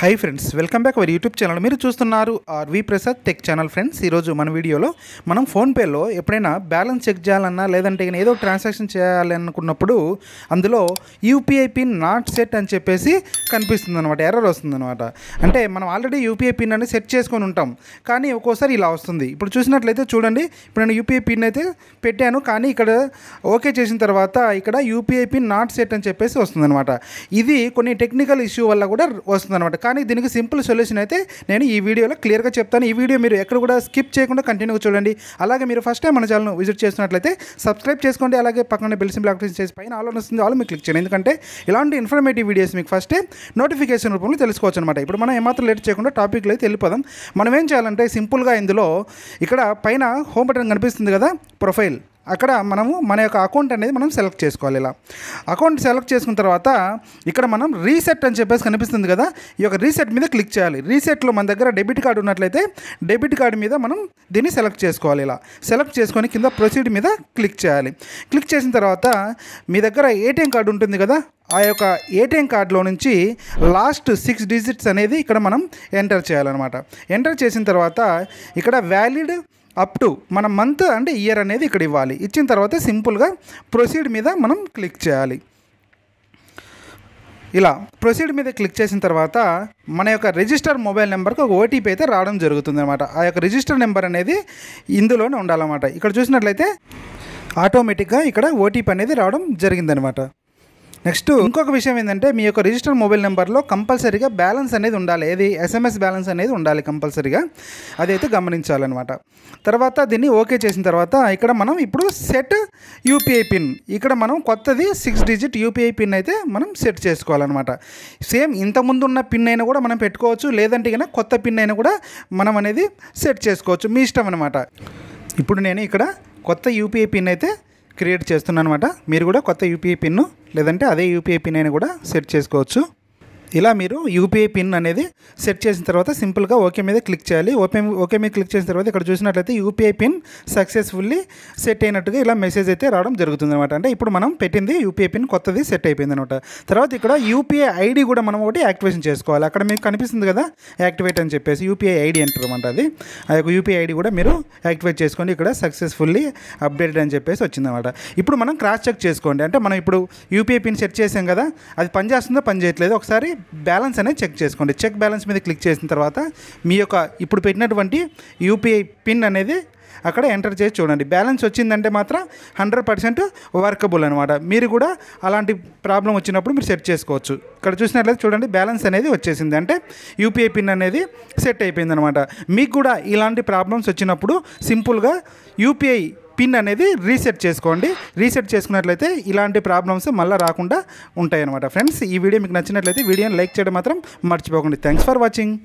hi friends welcome back our YouTube channel మీరు చూస్తున్నారు RV Prasad tech channel friends ఈరోజు మన వీడియోలో మనం ఫోన్పేలో ఎప్పుడైనా బ్యాలెన్స్ చెక్ చేయాలన్నా లేదంటే ఏదో ట్రాన్సాక్షన్ చేయాలి అనుకున్నప్పుడు అందులో యూపీఐ పిన్ నాట్ సెట్ అని చెప్పేసి కనిపిస్తుంది అనమాట ఎర్రర్ వస్తుంది అనమాట అంటే మనం ఆల్రెడీ యూపీఐ పిన్ అనేది సెట్ చేసుకొని ఉంటాం కానీ ఒక్కోసారి ఇలా వస్తుంది ఇప్పుడు చూసినట్లయితే చూడండి ఇప్పుడు నేను యూపీఐ పిన్ అయితే పెట్టాను కానీ ఇక్కడ ఓకే చేసిన తర్వాత ఇక్కడ యూపీఐ పిన్ నాట్ సెట్ అని చెప్పేసి వస్తుంది ఇది కొన్ని టెక్నికల్ ఇష్యూ వల్ల కూడా వస్తుందన్నమాట కానీ దీనికి సింపుల్ సొల్యూషన్ అయితే నేను ఈ వీడియోలో క్లియర్గా చెప్తాను ఈ వీడియో మీరు ఎక్కడ కూడా స్కిప్ చేయకుండా కంటిన్యూగా చూడండి అలాగే మీరు ఫస్ట్ టైం మన ఛానల్ విజిట్ చేసినట్లయితే సబ్స్క్రైబ్ చేసుకోండి అలాగే పక్కన బెల్ సింపుల్ యాక్టివ్ చేసి పైన ఆలో వస్తుంది ఆలో మీరు క్లిక్ చేయండి ఎందుకంటే ఇలాంటి ఇన్ఫర్మేటివ్ వీడియోస్ మీకు ఫస్ట్ నోటిఫికేషన్ రూపంలో తెలుసుకోవచ్చు అనమాట ఇప్పుడు మనం ఏమాత్రం లేట్ చేయకుండా టాపిక్లో అయితే వెళ్ళిపోదాం మనం ఏం చేయాలంటే సింపుల్గా ఇందులో ఇక్కడ పైన హోమ్ బటన్ కనిపిస్తుంది కదా ప్రొఫైల్ అక్కడ మనము మన యొక్క అకౌంట్ అనేది మనం సెలెక్ట్ చేసుకోవాలి ఇలా అకౌంట్ సెలెక్ట్ చేసుకున్న తర్వాత ఇక్కడ మనం రీసెట్ అని చెప్పేసి కనిపిస్తుంది కదా ఈ యొక్క రీసెట్ మీద క్లిక్ చేయాలి రీసెట్లో మన దగ్గర డెబిట్ కార్డు ఉన్నట్లయితే డెబిట్ కార్డు మీద మనం దీన్ని సెలెక్ట్ చేసుకోవాలి ఇలా సెలెక్ట్ చేసుకొని కింద ప్రొసీడ్ మీద క్లిక్ చేయాలి క్లిక్ చేసిన తర్వాత మీ దగ్గర ఏటీఎం కార్డు ఉంటుంది కదా ఆ యొక్క ఏటీఎం కార్డులో నుంచి లాస్ట్ సిక్స్ డిజిట్స్ అనేది ఇక్కడ మనం ఎంటర్ చేయాలన్నమాట ఎంటర్ చేసిన తర్వాత ఇక్కడ వ్యాలిడ్ అప్ టు మన మంత్ అంటే ఇయర్ అనేది ఇక్కడ ఇవ్వాలి ఇచ్చిన తర్వాత సింపుల్గా ప్రొసీడ్ మీద మనం క్లిక్ చేయాలి ఇలా ప్రొసీడ్ మీద క్లిక్ చేసిన తర్వాత మన యొక్క రిజిస్టర్ మొబైల్ నెంబర్కి ఒక ఓటీపీ అయితే రావడం జరుగుతుంది అనమాట ఆ యొక్క రిజిస్టర్ నెంబర్ అనేది ఇందులోనే ఉండాలన్నమాట ఇక్కడ చూసినట్లయితే ఆటోమేటిక్గా ఇక్కడ ఓటీపీ అనేది రావడం జరిగిందనమాట నెక్స్ట్ ఇంకొక విషయం ఏంటంటే మీ యొక్క రిజిస్టర్ మొబైల్ నెంబర్లో కంపల్సరీగా బ్యాలెన్స్ అనేది ఉండాలి ఏది ఎస్ఎంఎస్ బ్యాలెన్స్ అనేది ఉండాలి కంపల్సరీగా అదైతే గమనించాలన్నమాట తర్వాత దీన్ని ఓకే చేసిన తర్వాత ఇక్కడ మనం ఇప్పుడు సెట్ యూపీఐ పిన్ ఇక్కడ మనం కొత్తది సిక్స్ డిజిట్ యూపీఐ పిన్ అయితే మనం సెట్ చేసుకోవాలన్నమాట సేమ్ ఇంతకుముందు ఉన్న పిన్ అయినా కూడా మనం పెట్టుకోవచ్చు లేదంటే కనుక కొత్త పిన్ అయినా కూడా మనం అనేది సెట్ చేసుకోవచ్చు మీ ఇష్టం అనమాట ఇప్పుడు నేను ఇక్కడ కొత్త యూపీఐ పిన్ అయితే క్రియేట్ చేస్తున్నాను అనమాట మీరు కూడా కొత్త యూపీఐ పిన్ను లేదంటే అదే యూపీఐ పిన్ అయినా కూడా సెట్ చేసుకోవచ్చు ఇలా మీరు యూపీఐ పిన్ అనేది సెట్ చేసిన తర్వాత సింపుల్గా ఓకే మీద క్లిక్ చేయాలి ఓకే ఓకే మీద క్లిక్ చేసిన తర్వాత ఇక్కడ చూసినట్లయితే యూపీఐ పిన్ సక్సెస్ఫుల్లీ సెట్ అయినట్టుగా ఇలా మెసేజ్ అయితే రావడం జరుగుతుంది అనమాట అంటే ఇప్పుడు మనం పెట్టింది యూపీఐ పిన్ కొత్తది సెట్ అయిపోయింది అనమాట తర్వాత ఇక్కడ యూపీఐ ఐడి కూడా మనం ఒకటి యాక్టివేషన్ చేసుకోవాలి అక్కడ మీకు కనిపిస్తుంది కదా యాక్టివేట్ అని చెప్పేసి యూపీఐ ఐడి అనమాట అది ఆ యొక్క యూపీఐ ఐడి కూడా మీరు యాక్టివేట్ చేసుకోండి ఇక్కడ సక్సెస్ఫుల్లీ అప్డేటెడ్ అని చెప్పేసి వచ్చిందనమాట ఇప్పుడు మనం క్రాస్ చెక్ చేసుకోండి అంటే మనం ఇప్పుడు యూపీఐ పిన్ సెట్ చేసాం కదా అది పనిచేస్తుందో పని చేయట్లేదు ఒకసారి బ్యాలెన్స్ అనేది చెక్ చేసుకోండి చెక్ బ్యాలెన్స్ మీద క్లిక్ చేసిన తర్వాత మీ యొక్క ఇప్పుడు పెట్టినటువంటి యూపీఐ పిన్ అనేది అక్కడ ఎంటర్ చేసి చూడండి బ్యాలెన్స్ వచ్చిందంటే మాత్రం హండ్రెడ్ పర్సెంట్ వర్కబుల్ అనమాట మీరు కూడా అలాంటి ప్రాబ్లం వచ్చినప్పుడు మీరు సెట్ చేసుకోవచ్చు ఇక్కడ చూసినట్లయితే చూడండి బ్యాలెన్స్ అనేది వచ్చేసింది అంటే యూపీఐ పిన్ అనేది సెట్ అయిపోయింది అనమాట మీకు కూడా ఇలాంటి ప్రాబ్లమ్స్ వచ్చినప్పుడు సింపుల్గా యూపీఐ పిన్ అనేది రీసెట్ చేసుకోండి రీసెట్ చేసుకున్నట్లయితే ఇలాంటి ప్రాబ్లమ్స్ మళ్ళీ రాకుండా ఉంటాయి అనమాట ఫ్రెండ్స్ ఈ వీడియో మీకు నచ్చినట్లయితే వీడియోని లైక్ చేయడం మాత్రం మర్చిపోకండి థ్యాంక్స్ ఫర్ వాచింగ్